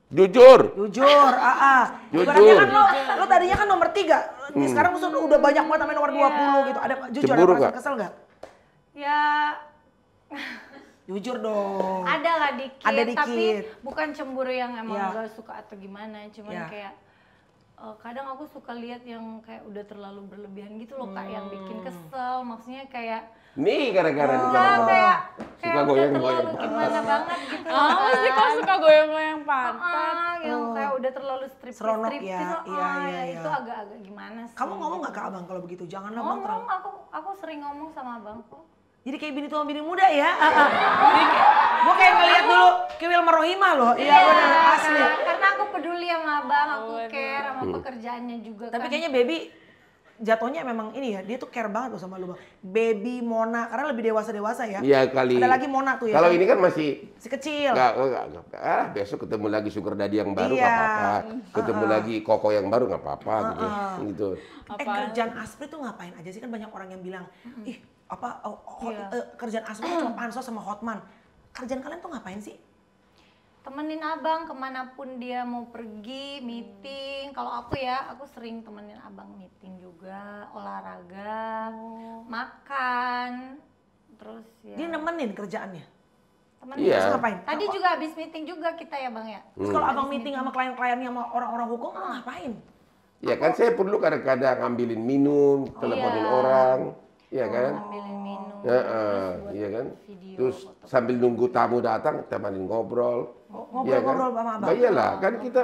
Jujur. Jujur, ah, ah. Jujur. kan lo, lo tadinya kan nomor tiga, hmm. sekarang lo udah banyak banget sampai nomor dua puluh iya. gitu. Ada jujur, Cemburu ada gak? kesel nggak? Ya. Jujur dong. Ada lah dikit, ada dikit, tapi bukan cemburu yang emang ya. gak suka atau gimana, cuman ya. kayak uh, kadang aku suka lihat yang kayak udah terlalu berlebihan gitu loh hmm. yang bikin hmm. kesel maksudnya kayak nih gara-gara oh, kayak, kayak suka goyang goyang gimana banget gitu ah, oh pasti kok suka goyang goyang pantat uh, yang oh. kayak udah terlalu strip Seronok strip ya. Gitu, iya, ah, iya, iya, iya. itu agak-agak gimana sih kamu ngomong gak gitu. ke abang kalau begitu jangan ngomong abang aku aku sering ngomong sama abangku jadi kayak bini tua bini muda ya. Ah, ah. gue kayak ngeliat dulu Kiwil Marohima loh. Iya, iya asli. Karena, aku peduli sama abang, aku care sama hmm. pekerjaannya juga. Tapi kan. kayaknya baby jatuhnya memang ini ya, dia tuh care banget loh sama lu bang. Baby Mona, karena lebih dewasa-dewasa ya. Iya kali. Ada lagi Mona tuh ya. Kalau ini kan masih... Si kecil. Enggak, enggak, enggak. Ah, besok ketemu lagi Sugar Daddy yang baru iya. nggak apa-apa. Ketemu ah, lagi Koko yang baru nggak apa-apa uh -uh. gitu. gitu. Eh kerjaan Aspri tuh ngapain aja sih? Kan banyak orang yang bilang, ih apa oh, hot, yeah. uh, iya. eh, kerjaan Asma cuma pansos sama Hotman. Kerjaan kalian tuh ngapain sih? Temenin abang kemanapun dia mau pergi, meeting. Kalau aku ya, aku sering temenin abang meeting juga, olahraga, oh. makan, terus ya. Dia nemenin kerjaannya? Temenin. yeah. Terus ngapain? Tadi apa? juga habis meeting juga kita ya bang ya. Hmm. Terus kalau abang meeting, meeting sama klien-kliennya sama orang-orang hukum, hmm. ngapain? Ya kan saya perlu kadang-kadang ngambilin minum, iya. teleponin oh, iya. orang Iya oh, kan? Ambilin minum. uh, iya kan? Video, terus foto. sambil nunggu tamu datang, temanin ngobrol. Iya ngobrol-ngobrol ya kan? ngobrol sama abang. iyalah, kan kita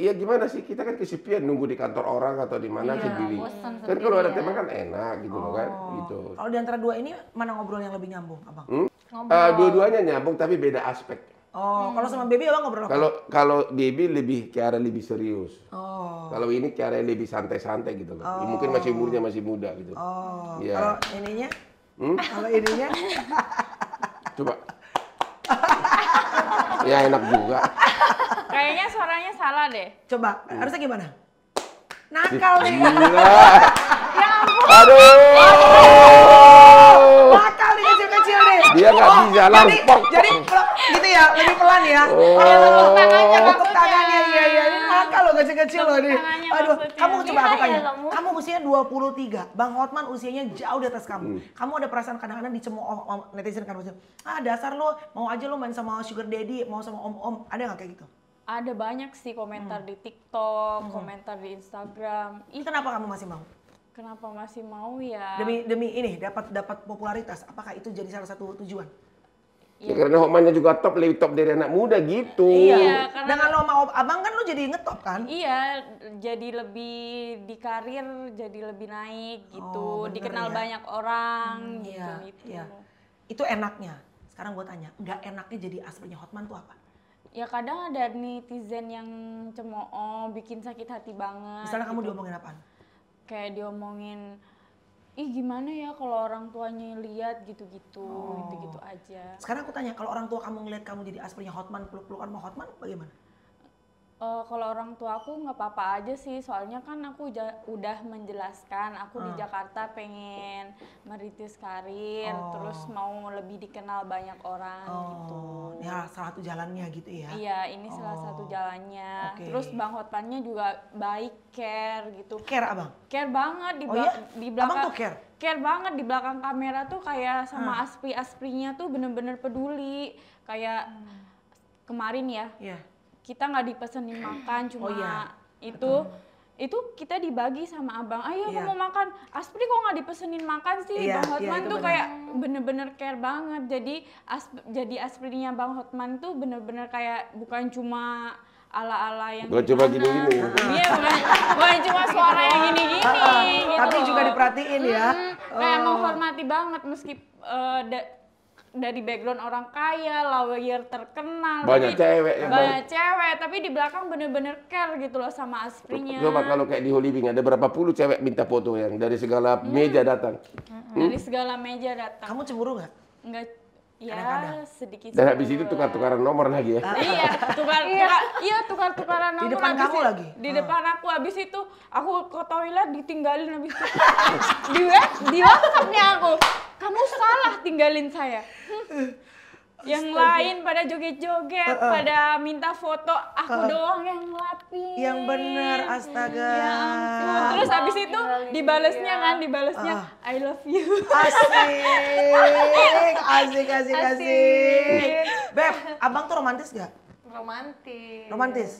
Iya gimana sih kita kan kesepian nunggu di kantor orang atau di mana iya, sendiri. Kan kalau ada ya. teman kan enak gitu loh kan oh. gitu. Kalau di antara dua ini mana ngobrol yang lebih nyambung, Abang? Hmm? Uh, dua-duanya nyambung tapi beda aspek Oh, hmm. kalau sama baby abang ngobrol apa? Kalau kalau baby lebih ke lebih serius. Oh. Kalau ini ke lebih santai-santai gitu loh. Oh. Mungkin masih umurnya oh. masih muda gitu. Oh. Ya. Kalau ininya? Hmm? Kalau ininya? Coba. ya enak juga. Kayaknya suaranya salah deh. Coba, hmm. harusnya gimana? Nakal nih. ya ampun. Aduh. Nakal nih kecil-kecil deh Dia nggak oh, bisa langsung. Jadi, jadi kalau gitu ya lebih pelan ya oh, oh tangannya tangannya, tangannya iya iya, iya. ini nakal lo kecil-kecil loh ini aduh kamu coba aku tanya kamu usianya 23 Bang Hotman usianya jauh di atas kamu hmm. kamu ada perasaan kadang-kadang dicemooh netizen kan ah dasar lo mau aja lo main sama sugar daddy mau sama om-om ada nggak kayak gitu ada banyak sih komentar hmm. di TikTok, hmm. komentar di Instagram. Ih, kenapa kamu masih mau? Kenapa masih mau ya? Demi demi ini dapat dapat popularitas. Apakah itu jadi salah satu tujuan? Iya. Ya, karena omanya juga top, lebih top dari anak muda gitu. Iya, iya. karena dengan sama abang kan lo jadi ngetop kan? Iya, jadi lebih di karir jadi lebih naik gitu, oh, bener, dikenal ya? banyak orang hmm, gitu. Iya, gitu. Iya. Itu enaknya. Sekarang gue tanya, nggak enaknya jadi aslinya Hotman tuh apa? Ya kadang ada netizen yang cemooh, bikin sakit hati banget. Misalnya gitu. kamu diomongin apa Kayak diomongin ih gimana ya kalau orang tuanya lihat gitu-gitu oh. gitu-gitu aja sekarang aku tanya kalau orang tua kamu ngeliat kamu jadi aslinya Hotman peluk-pelukan sama Hotman bagaimana Uh, kalau orang tua aku nggak apa-apa aja sih, soalnya kan aku udah menjelaskan aku uh. di hmm. Jakarta pengen merintis karir, oh. terus mau lebih dikenal banyak orang oh. gitu. Ya salah satu jalannya gitu ya? Iya, ini oh. salah satu jalannya. Okay. Terus bang Hotpannya juga baik, care gitu. Care abang? Care banget di, oh, iya? di belakang. Abang tuh care? care banget di belakang kamera tuh kayak sama uh. Hmm. aspri-asprinya tuh bener-bener peduli kayak hmm. kemarin ya yeah kita nggak dipesenin makan cuma oh, iya. itu Betul. itu kita dibagi sama abang ayo yeah. mau makan Aspri kok nggak dipesenin makan sih yeah, bang iya, Hotman yeah, tuh bener. kayak bener-bener care banget jadi as jadi Asprinya bang Hotman tuh bener-bener kayak bukan cuma ala-ala yang bukan cuma gini-gini iya bukan, bukan cuma suara yang gini-gini gitu. tapi juga diperhatiin ya hmm, kayak oh. menghormati banget meskipun uh, eh, dari background orang kaya, lawyer terkenal. Banyak tapi, cewek yang banyak cewek, tapi di belakang bener-bener care gitu loh sama aslinya. Coba kalau kayak di Hollywood, ada berapa puluh cewek minta foto yang dari segala hmm. meja datang. Hmm. Dari segala meja datang. Kamu cemburu nggak? Nggak. Ya, sedikit. Dan habis itu tukar-tukaran nomor lagi ya. iya, tukar, iya, iya tukar-tukaran nomor. Di depan kamu itu, lagi. Di hmm. depan aku habis itu aku ke toilet ditinggalin habis itu. di, di whatsapp aku kamu salah tinggalin saya. Yang Astaga. lain pada joget-joget, uh, uh. pada minta foto, aku uh, uh. doang yang ngelapi. Yang benar, astaga. Ya Terus abis itu dibalesnya kan, dibalesnya uh. I love you. Asik, asik, asik, asik. asik. Beb, abang tuh romantis gak? Romantis. Romantis?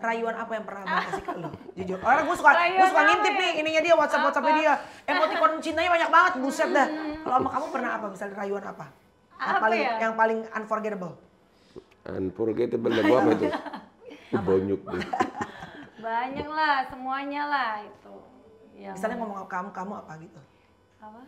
rayuan apa yang pernah abang kasih ke lu? Jujur. Orang gue suka, gue suka ngintip ya? nih ininya dia, WhatsApp WhatsAppnya dia. Emoticon cintanya banyak banget, buset dah. Hmm. Kalau sama kamu pernah apa? Misalnya rayuan apa? Yang paling, ya? yang paling unforgettable. Unforgettable gue apa itu? Uh, banyak. Banyak lah, semuanya lah itu. Ya Misalnya ngomong kamu, kamu apa gitu? Apa?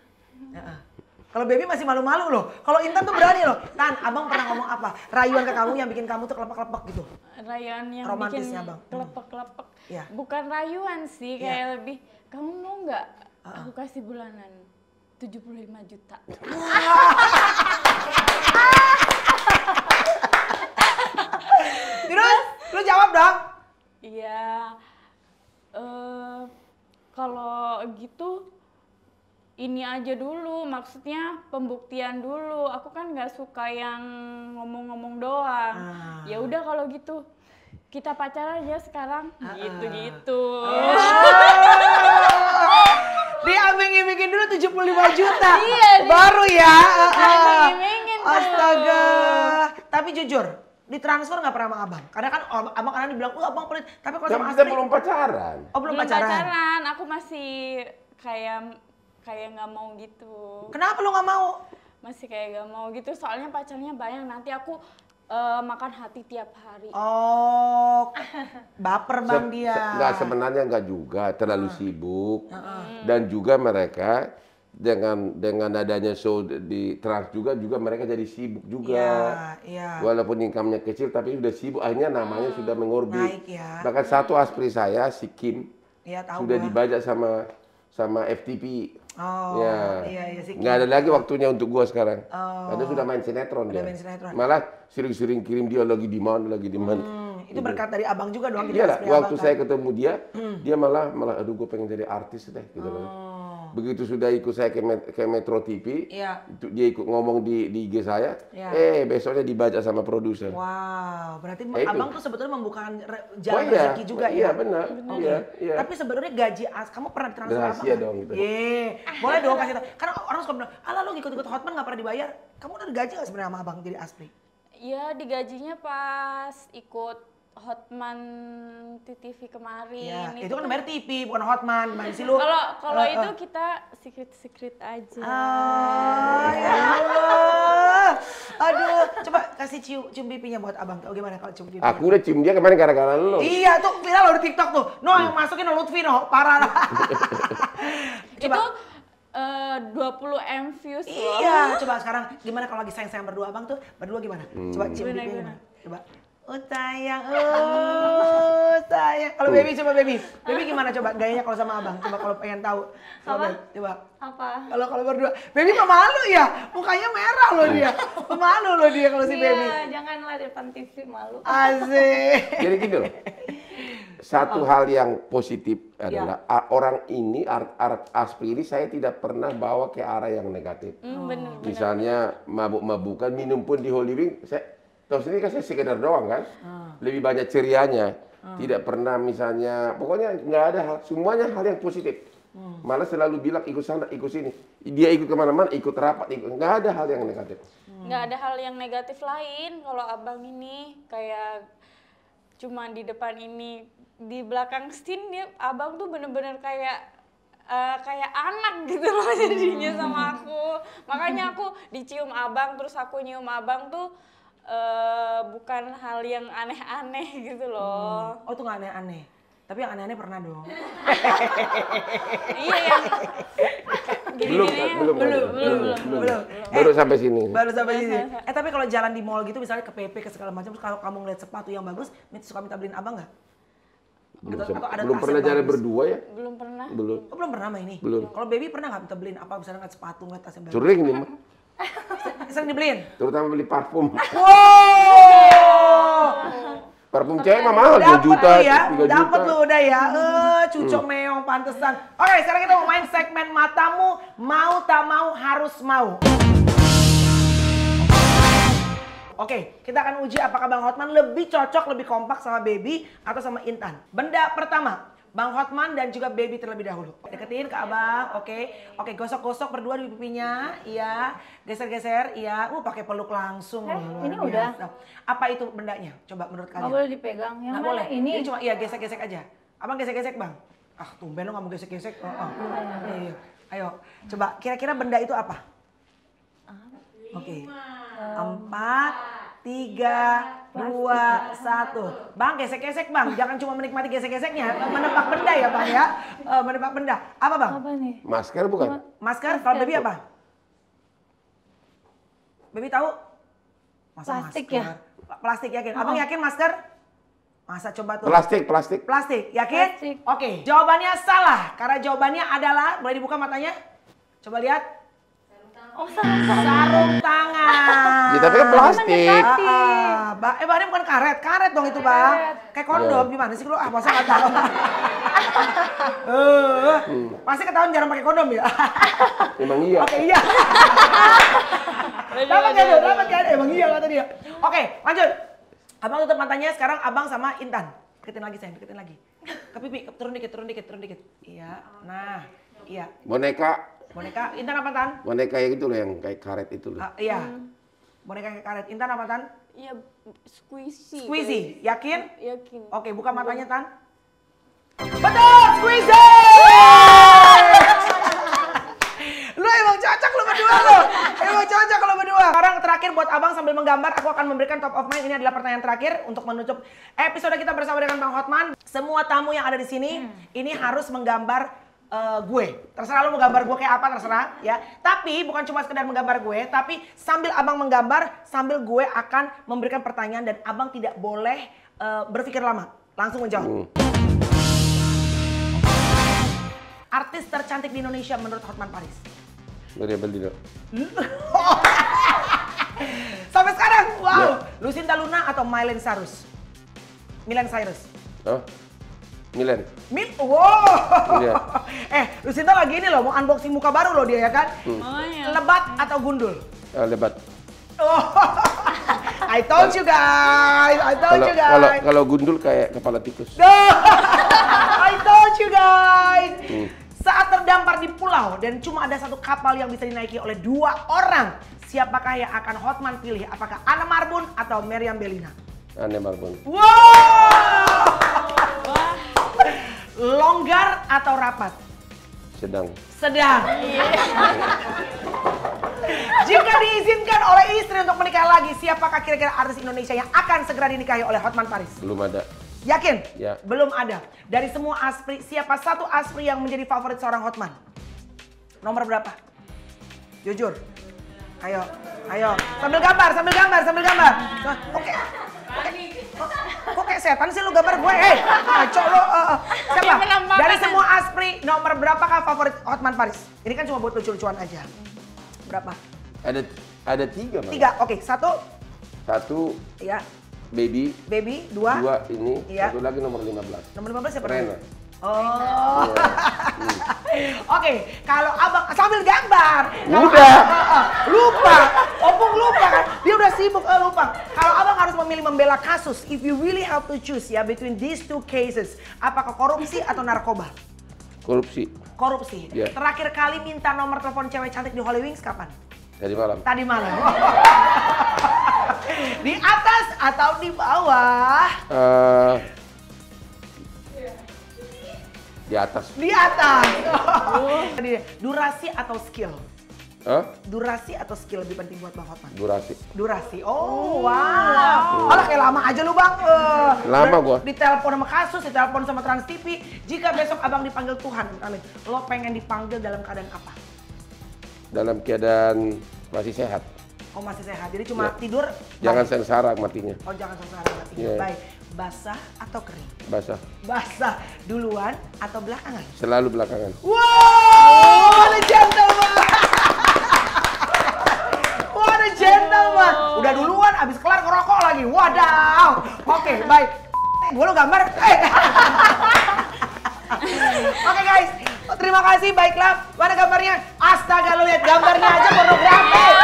Kalau baby masih malu-malu loh. Kalau Intan tuh berani loh. Tan, abang pernah ngomong apa? Rayuan ke kamu yang bikin kamu tuh kelepek-kelepek gitu. Rayuan yang Romantisnya bikin ya, hmm. kelepek-kelepek. Ya. Bukan rayuan sih, kayak ya. lebih kamu mau nggak aku kasih bulanan 75 juta. Terus lu jawab dong. Iya. Eh uh, kalau gitu ini aja dulu maksudnya pembuktian dulu aku kan nggak suka yang ngomong-ngomong doang ah. ya udah kalau gitu kita pacaran aja sekarang ah. gitu-gitu oh. Dia -uh. oh. dulu tujuh dulu 75 juta iya, baru ya uh astaga tapi jujur ditransfer nggak pernah sama abang karena kan abang karena dibilang oh abang pelit tapi kalau sama Astri belum pacaran oh belum, belum pacaran. pacaran aku masih kayak kayak nggak mau gitu. Kenapa lu nggak mau? Masih kayak nggak mau gitu, soalnya pacarnya banyak. Nanti aku uh, makan hati tiap hari. Oh, baper bang dia. Se enggak sebenarnya nggak juga, terlalu hmm. sibuk. hmm. Dan juga mereka dengan dengan adanya show di trans juga juga mereka jadi sibuk juga ya, ya. walaupun income-nya kecil tapi sudah sibuk akhirnya namanya hmm. sudah mengorbit Naik, ya. bahkan satu aspri saya si Kim ya, tahu sudah dibajak sama sama FTP Oh, ya. iya, iya sih. Nggak ada lagi waktunya untuk gua sekarang. Oh. Karena sudah main sinetron ya. dia. Main sinetron. Malah sering-sering kirim dia lagi di mana, lagi di mana. Hmm, itu gitu. berkat dari abang juga doang. Iya lah, waktu abang, saya kan? ketemu dia, hmm. dia malah, malah aduh gue pengen jadi artis deh. Gitu hmm. loh. Oh. Begitu sudah ikut saya ke, Met ke Metro TV, yeah. dia ikut ngomong di, di IG saya, yeah. eh besoknya dibaca sama produser. Wow, berarti eh, abang itu. tuh sebetulnya membuka jalan oh, iya. rezeki juga oh, iya, ya? Benar. iya, iya. Tapi sebenarnya gaji as, kamu pernah transfer Rahasia apa? Rahasia dong gitu. Yeah. Boleh dong kasih tahu. Karena orang suka bilang, Alah lu ikut ikut Hotman gak pernah dibayar. Kamu udah gaji gak sebenarnya sama abang jadi asli? Iya, digajinya pas ikut Hotman TV kemarin. Ya, itu, itu kan namanya TV, bukan Hotman. Mana sih lu? Kalau kalau uh, itu kita secret-secret aja. oh, ya Allah. Aduh, coba kasih cium, cium pipinya buat abang. Tahu oh, gimana kalau cium pipinya? Aku udah cium dia kemarin gara-gara lu. Iya, tuh viral lo di TikTok tuh. No, yang masukin Lutfi, no. Parah. Lah. itu eh, dua puluh m views Iya, coba sekarang gimana kalau lagi sayang-sayang berdua abang tuh berdua gimana? Hmm. Coba cium gimana, pipinya. Gimana? Coba. Oh sayang, oh Kalau baby coba baby, baby gimana coba gayanya kalau sama abang? Coba kalau pengen tahu. Coba apa? coba. Apa? Kalau kalau berdua, baby pemalu ya. Mukanya merah loh dia. Pemalu loh dia kalau si iya, baby. Iya, janganlah depan TV malu. Asik. Jadi gitu loh. Satu hal yang positif ya. adalah ya. orang ini art art ini saya tidak pernah bawa ke arah yang negatif. Mm, bener, Misalnya mabuk-mabukan, minum pun di Holy saya Tahun sendiri kan saya sekedar doang kan. Ah. Lebih banyak cerianya. Ah. Tidak pernah misalnya, pokoknya nggak ada hal, semuanya hal yang positif. Hmm. Malah selalu bilang ikut sana, ikut sini. Dia ikut kemana-mana, ikut rapat, ikut. nggak ada hal yang negatif. Hmm. Nggak ada hal yang negatif lain kalau abang ini kayak cuma di depan ini, di belakang scene dia abang tuh bener-bener kayak uh, kayak anak gitu loh jadinya sama hmm. aku. Makanya aku dicium abang terus aku nyium abang tuh uh, bukan hal yang aneh-aneh gitu loh. Hmm. Oh tuh nggak aneh-aneh. Tapi yang aneh-aneh pernah dong. iya yang Gini, belum, gini, belum, belum, belum, belum, belum, belum, belum. Eh, baru sampai sini. Baru sampai sini. Eh tapi kalau jalan di mall gitu misalnya ke PP ke segala macam, kalau kamu ngeliat sepatu yang bagus, minta suka minta beliin abang nggak? Belum, atau, atau ada belum pernah jalan berdua ya? Belum pernah. Belum. Oh, belum pernah mah ini? Belum. Kalau baby pernah nggak minta beliin apa misalnya ngeliat sepatu ngeliat tas yang bagus? Curing nih mah. sering dibeliin? Terutama beli parfum. Wow. parfum cewek mah mahal dua juta, ya, 3 juta. Dapat lu udah ya. Eh, uh, cucu hmm. meong pantesan. Oke, okay, sekarang kita mau main segmen matamu mau tak mau harus mau. Oke, kita akan uji apakah Bang Hotman lebih cocok, lebih kompak sama Baby atau sama Intan. Benda pertama, Bang Hotman dan juga baby terlebih dahulu. Deketin ke abang, oke. Okay. Oke, okay, gosok-gosok berdua di pipinya, iya. Geser-geser, iya. Uh, pakai peluk langsung. Eh, ini biasa. udah. Apa itu bendanya? Coba menurut kalian. Gak boleh dipegang. Yang gak boleh. Ini ini cuma iya gesek-gesek aja. Abang gesek-gesek, Bang. Ah, tumben lo gak mau gesek-gesek. Oh, oh. Iya iya, iya. iya, iya. Ayo, coba kira-kira benda itu apa? Ah. Oke. Okay. Empat, tiga, dua, satu. Bang, gesek-gesek bang. Jangan cuma menikmati gesek-geseknya. Menepak benda ya bang ya. Eh, menepak benda. Apa bang? Apa nih? Masker bukan? Masker, Masker. kalau Baby apa? Baby tahu? Masa plastik masker? ya? Plastik yakin? Abang oh. yakin masker? Masa coba tuh. Plastik, plastik. Plastik, yakin? Plastik. Oke, jawabannya salah. Karena jawabannya adalah, boleh dibuka matanya? Coba lihat. Oh, sarung tangan. Sarung tangan. ya, tapi kan plastik. Ah, ah Ba, eh, Bang, ini bukan karet. Karet dong itu, Bang. Kayak kondom. Yeah. Gimana sih lu? Ah, masa nggak tahu? Eh, hmm. pasti ketahuan jarang pakai kondom ya? Emang iya. Oke, iya. Dapat kan, dapat kan. Emang iya kata dia. Oke, lanjut. Abang tutup matanya sekarang abang sama Intan. Deketin lagi sayang, deketin lagi. Ke pipi, turun dikit, turun dikit, turun dikit. Iya, nah. Iya. Boneka. Boneka Intan apa Tan? Boneka yang itu loh yang kayak karet itu loh. Uh, iya. Hmm. Boneka kayak karet. Intan apa Tan? Iya, squishy. Squishy. Kayak... Yakin? Yakin. Oke, buka matanya Tan. Betul, squishy. lu emang cocok lu berdua lo. Emang cocok kalau berdua. Sekarang terakhir buat Abang sambil menggambar aku akan memberikan top of mind. Ini adalah pertanyaan terakhir untuk menutup episode kita bersama dengan Bang Hotman. Semua tamu yang ada di sini hmm. ini harus menggambar uh, gue. Terserah lo mau gambar gue kayak apa terserah ya. Tapi bukan cuma sekedar menggambar gue, tapi sambil abang menggambar, sambil gue akan memberikan pertanyaan dan abang tidak boleh uh, berpikir lama, langsung menjawab. Hmm. Artis tercantik di Indonesia menurut Hotman Paris. Maria Baldino. Sampai sekarang, wow. Ya. Lucinta Luna atau Miley Cyrus? Milen Cyrus. Oh. Milen. Mil, wow. Milen. Iya. eh, Lucinta lagi ini loh, mau unboxing muka baru loh dia ya kan? Hmm. Oh, iya. Lebat atau gundul? Uh, lebat. Oh. I told you guys, I told kalo, you guys. Kalau kalau gundul kayak kepala tikus. I told you guys. Hmm. Saat terdampar di pulau dan cuma ada satu kapal yang bisa dinaiki oleh dua orang, siapakah yang akan Hotman pilih? Apakah Anna Marbun atau Meriam Belina? Anna Marbun. wow. Longgar atau rapat? Sedang. Sedang. Jika diizinkan oleh istri untuk menikah lagi, siapakah kira-kira artis Indonesia yang akan segera dinikahi oleh Hotman Paris? Belum ada. Yakin? Ya. Belum ada. Dari semua aspri, siapa satu aspri yang menjadi favorit seorang Hotman? Nomor berapa? Jujur. Ayo. Ayo, sambil gambar, sambil gambar, sambil gambar. Oke. Kok kayak setan sih lu gambar gue? Eh, ngaco lo. Uh, eh, uh. Eh. Siapa? Dari semua Aspri, nomor berapa kah favorit Hotman Paris? Ini kan cuma buat lucu-lucuan aja. Berapa? Ada ada tiga. Malah. Tiga, oke. Okay. Satu. Satu. Iya. Baby. Baby, dua. Dua ini. Iya. Satu lagi nomor 15. Nomor 15 siapa? Rena. Oh. Iya. Oke, okay, kalau abang sambil gambar. Udah. Abang, eh, eh, lupa, opung lupa kan? Dia udah sibuk, uh, lupa. Kalau abang harus memilih membela kasus, if you really have to choose ya between these two cases, apakah korupsi atau narkoba? Korupsi. Korupsi. Yeah. Terakhir kali minta nomor telepon cewek cantik di Holy Wings kapan? Tadi malam. Tadi malam. di atas atau di bawah? Uh, di atas. Di atas. Oh. Durasi atau skill? Huh? Durasi atau skill lebih penting buat Bang Hotman? Durasi. Durasi. Oh, oh wow. wow. Alah kayak lama aja lu, Bang. Eh, lama gua. Ditelepon sama kasus, ditelepon sama Trans TV. Jika besok Abang dipanggil Tuhan, amin. Lo pengen dipanggil dalam keadaan apa? Dalam keadaan masih sehat. Oh, masih sehat. Jadi cuma ya. tidur. Jangan mati. sengsara matinya. Oh, jangan sengsara matinya. Yeah. Baik basah atau kering? Basah. Basah duluan atau belakangan? Selalu belakangan. Wow, what a gentleman. what a gentleman. Udah duluan abis kelar ngerokok lagi. Wadaw. Oke, okay, baik. Eh, lo gambar? Eh. Oke okay, guys, terima kasih. Baiklah, mana gambarnya? Astaga, lo lihat gambarnya aja pornografi. Wow.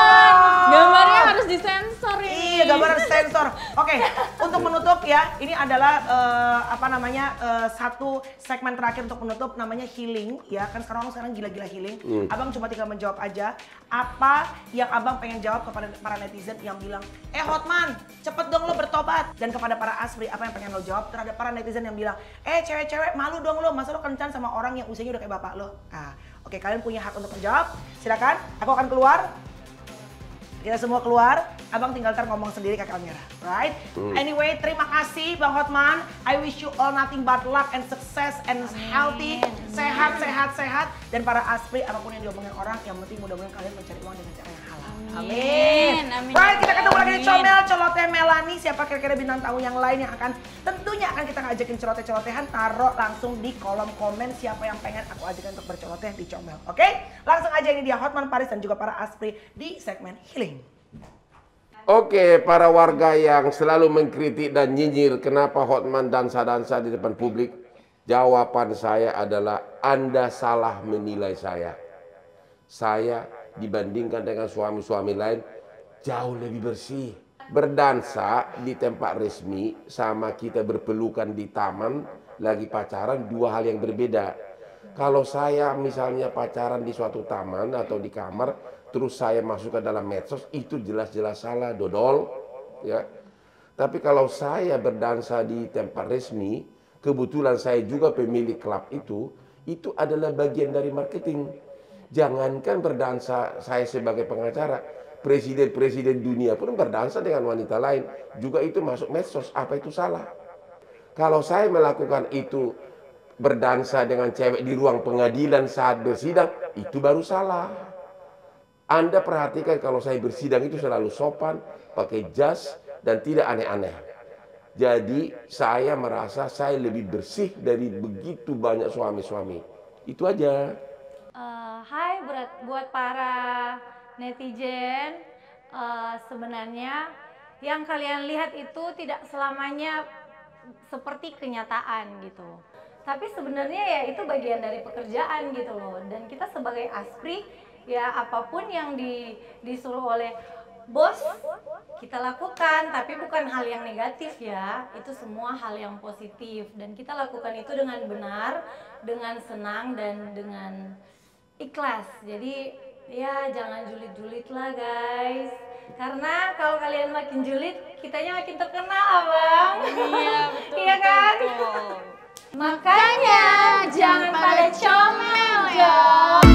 Gambarnya harus disensor ini. Iya, gambar harus sensor. Oke, okay, untuk menutup ya, ini adalah uh, apa namanya uh, satu segmen terakhir untuk menutup namanya healing ya. Kan sekarang orang sekarang gila-gila healing. Hmm. Abang cuma tinggal menjawab aja apa yang Abang pengen jawab kepada para netizen yang bilang, "Eh Hotman, cepet dong lo bertobat." Dan kepada para Asri apa yang pengen lo jawab terhadap para netizen yang bilang, "Eh cewek-cewek malu dong lo, masa lo kencan sama orang yang usianya udah kayak bapak lo?" Ah, oke kalian punya hak untuk menjawab. Silakan, aku akan keluar kita semua keluar, abang tinggal ntar ngomong sendiri ke kamera, right? Hmm. Anyway, terima kasih Bang Hotman. I wish you all nothing but luck and success and Amin. healthy, Amin. sehat, sehat, sehat. Dan para aspri, apapun yang diomongin orang, yang penting mudah-mudahan kalian mencari uang dengan cara yang halal. Amin. Amin. Baik, kita ketemu lagi di Comel Celoteh Melani. Siapa kira-kira bintang tahu yang lain yang akan tentunya akan kita ngajakin celoteh-celotehan taruh langsung di kolom komen siapa yang pengen aku ajakin untuk berceloteh di Comel. Oke? Okay? Langsung aja ini dia Hotman Paris dan juga para Aspri di segmen Healing. Oke, okay, para warga yang selalu mengkritik dan nyinyir kenapa Hotman dansa-dansa di depan publik, jawaban saya adalah Anda salah menilai saya. Saya dibandingkan dengan suami-suami lain jauh lebih bersih. Berdansa di tempat resmi sama kita berpelukan di taman lagi pacaran dua hal yang berbeda. Kalau saya misalnya pacaran di suatu taman atau di kamar terus saya masuk ke dalam medsos itu jelas-jelas salah dodol ya. Tapi kalau saya berdansa di tempat resmi, kebetulan saya juga pemilik klub itu, itu adalah bagian dari marketing. Jangankan berdansa saya sebagai pengacara, presiden-presiden dunia pun berdansa dengan wanita lain. Juga itu masuk medsos, apa itu salah? Kalau saya melakukan itu berdansa dengan cewek di ruang pengadilan saat bersidang, itu baru salah. Anda perhatikan kalau saya bersidang itu selalu sopan, pakai jas, dan tidak aneh-aneh. Jadi saya merasa saya lebih bersih dari begitu banyak suami-suami. Itu aja. Hai buat buat para netizen, uh, sebenarnya yang kalian lihat itu tidak selamanya seperti kenyataan gitu. Tapi sebenarnya ya itu bagian dari pekerjaan gitu loh. Dan kita sebagai aspri ya apapun yang di, disuruh oleh bos kita lakukan tapi bukan hal yang negatif ya itu semua hal yang positif dan kita lakukan itu dengan benar dengan senang dan dengan ikhlas jadi ya jangan julid-julid lah guys karena kalau kalian makin julid kitanya makin terkenal abang iya betul iya kan betul, betul. makanya jangan pada comel ya